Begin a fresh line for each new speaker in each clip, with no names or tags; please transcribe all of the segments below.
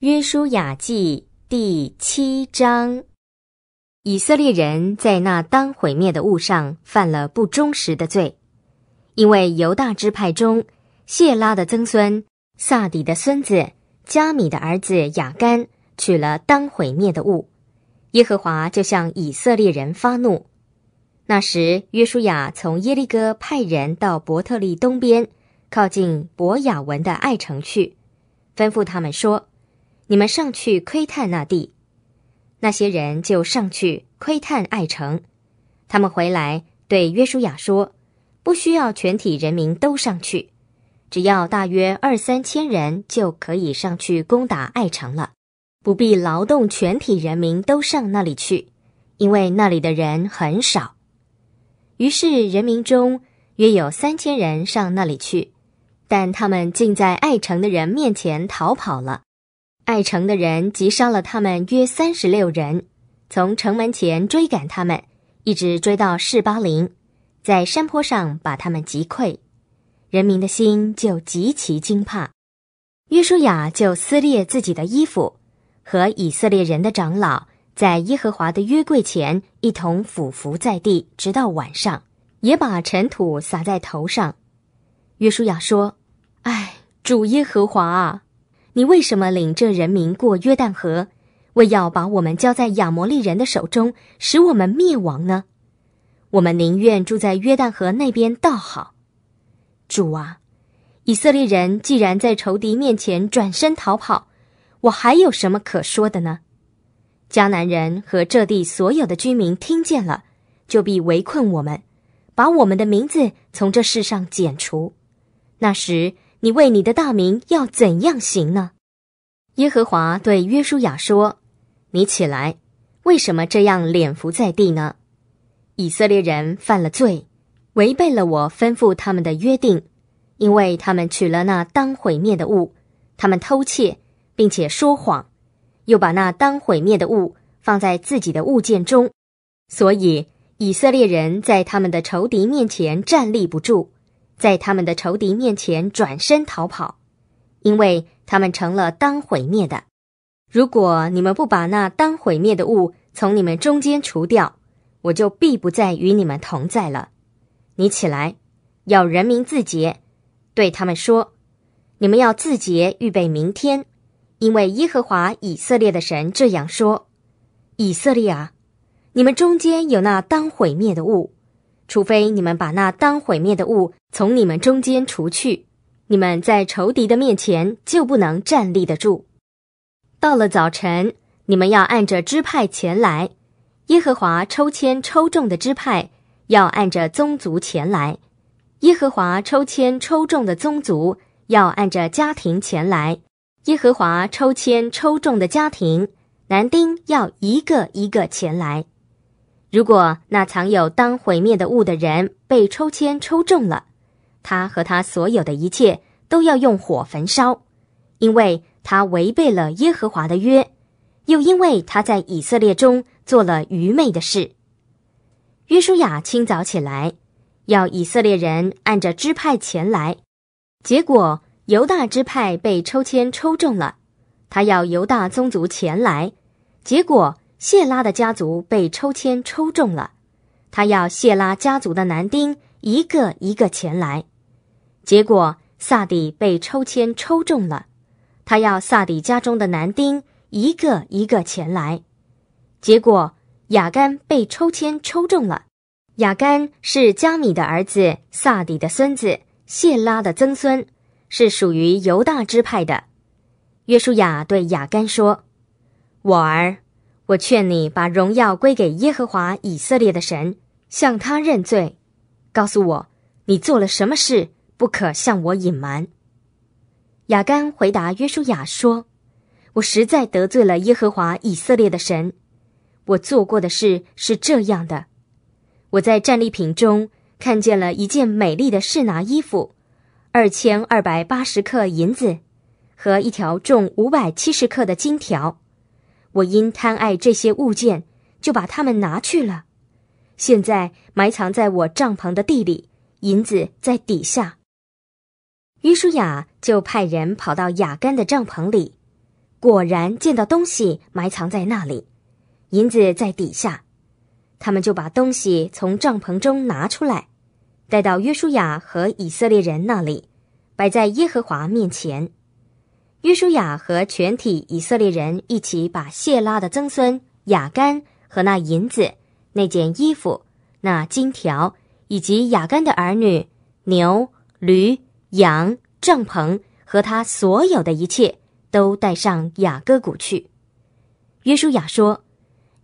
约书亚记第七章，以色列人在那当毁灭的物上犯了不忠实的罪，因为犹大支派中，谢拉的曾孙、萨底的孙子、加米的儿子雅干娶了当毁灭的物，耶和华就向以色列人发怒。那时，约书亚从耶利哥派人到伯特利东边，靠近伯雅文的爱城去，吩咐他们说。你们上去窥探那地，那些人就上去窥探艾城。他们回来对约书亚说：“不需要全体人民都上去，只要大约二三千人就可以上去攻打艾城了，不必劳动全体人民都上那里去，因为那里的人很少。”于是人民中约有三千人上那里去，但他们竟在艾城的人面前逃跑了。爱城的人急伤了他们约三十六人，从城门前追赶他们，一直追到士巴林，在山坡上把他们击溃。人民的心就极其惊怕。约书亚就撕裂自己的衣服，和以色列人的长老在耶和华的约柜前一同俯伏在地，直到晚上，也把尘土撒在头上。约书亚说：“哎，主耶和华啊！”你为什么领着人民过约旦河，为要把我们交在亚摩利人的手中，使我们灭亡呢？我们宁愿住在约旦河那边，倒好。主啊，以色列人既然在仇敌面前转身逃跑，我还有什么可说的呢？迦南人和这地所有的居民听见了，就必围困我们，把我们的名字从这世上剪除。那时。你为你的大名要怎样行呢？耶和华对约书亚说：“你起来，为什么这样脸伏在地呢？以色列人犯了罪，违背了我吩咐他们的约定，因为他们取了那当毁灭的物，他们偷窃，并且说谎，又把那当毁灭的物放在自己的物件中，所以以色列人在他们的仇敌面前站立不住。”在他们的仇敌面前转身逃跑，因为他们成了当毁灭的。如果你们不把那当毁灭的物从你们中间除掉，我就必不再与你们同在了。你起来，要人民自洁，对他们说：你们要自洁，预备明天，因为耶和华以色列的神这样说：以色列，啊，你们中间有那当毁灭的物。除非你们把那当毁灭的物从你们中间除去，你们在仇敌的面前就不能站立得住。到了早晨，你们要按着支派前来；耶和华抽签抽中的支派，要按着宗族前来；耶和华抽签抽中的宗族，要按着家庭前来；耶和华抽签抽中的家庭，男丁要一个一个前来。如果那藏有当毁灭的物的人被抽签抽中了，他和他所有的一切都要用火焚烧，因为他违背了耶和华的约，又因为他在以色列中做了愚昧的事。约书亚清早起来，要以色列人按着支派前来，结果犹大支派被抽签抽中了，他要犹大宗族前来，结果。谢拉的家族被抽签抽中了，他要谢拉家族的男丁一个一个前来。结果萨底被抽签抽中了，他要萨底家中的男丁一个一个前来。结果雅甘被抽签抽中了，雅甘是加米的儿子，萨底的孙子，谢拉的曾孙，是属于犹大支派的。约书亚对雅甘说：“我儿。”我劝你把荣耀归给耶和华以色列的神，向他认罪，告诉我你做了什么事，不可向我隐瞒。亚干回答约书亚说：“我实在得罪了耶和华以色列的神。我做过的事是这样的：我在战利品中看见了一件美丽的士拿衣服，二千二百八十克银子，和一条重五百七十克的金条。”我因贪爱这些物件，就把它们拿去了，现在埋藏在我帐篷的地里，银子在底下。约书亚就派人跑到雅干的帐篷里，果然见到东西埋藏在那里，银子在底下。他们就把东西从帐篷中拿出来，带到约书亚和以色列人那里，摆在耶和华面前。约书亚和全体以色列人一起把谢拉的曾孙雅干和那银子、那件衣服、那金条，以及雅干的儿女、牛、驴、羊、帐篷和他所有的一切，都带上雅各谷去。约书亚说：“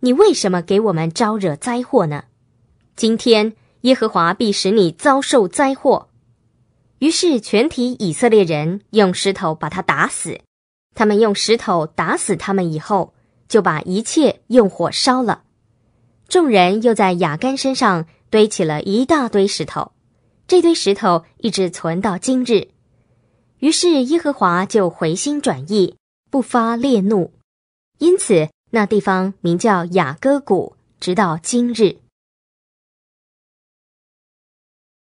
你为什么给我们招惹灾祸呢？今天耶和华必使你遭受灾祸。”于是全体以色列人用石头把他打死，他们用石头打死他们以后，就把一切用火烧了。众人又在雅干身上堆起了一大堆石头，这堆石头一直存到今日。于是耶和华就回心转意，不发烈怒，因此那地方名叫雅各谷，直到今日。